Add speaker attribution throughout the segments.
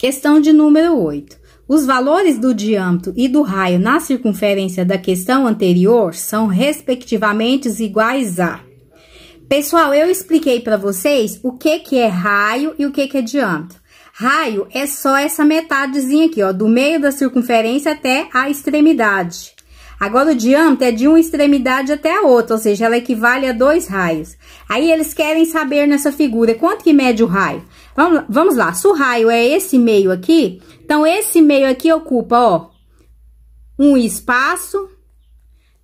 Speaker 1: Questão de número 8. Os valores do diâmetro e do raio na circunferência da questão anterior são respectivamente iguais a. Pessoal, eu expliquei para vocês o que, que é raio e o que, que é diâmetro. Raio é só essa metadezinha aqui, ó, do meio da circunferência até a extremidade. Agora, o diâmetro é de uma extremidade até a outra, ou seja, ela equivale a dois raios. Aí, eles querem saber nessa figura quanto que mede o raio. Vamos, vamos lá, se o raio é esse meio aqui, então, esse meio aqui ocupa, ó, um espaço,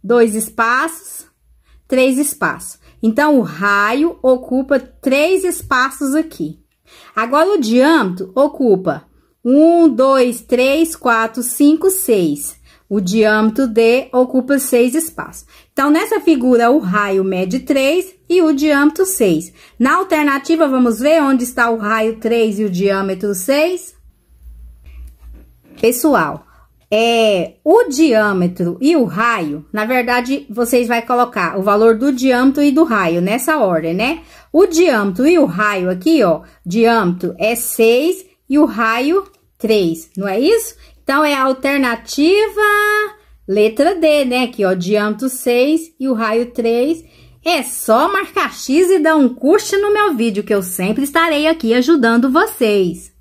Speaker 1: dois espaços, três espaços. Então, o raio ocupa três espaços aqui. Agora, o diâmetro ocupa um, dois, três, quatro, cinco, seis. O diâmetro D ocupa seis espaços. Então, nessa figura, o raio mede 3 e o diâmetro 6. Na alternativa, vamos ver onde está o raio 3 e o diâmetro 6? Pessoal, é, o diâmetro e o raio, na verdade, vocês vão colocar o valor do diâmetro e do raio nessa ordem, né? O diâmetro e o raio aqui, ó, diâmetro é 6 e o raio 3, não é isso? Então, é a alternativa letra D, né? Aqui, ó, diâmetro 6 e o raio 3. É só marcar X e dar um curte no meu vídeo, que eu sempre estarei aqui ajudando vocês.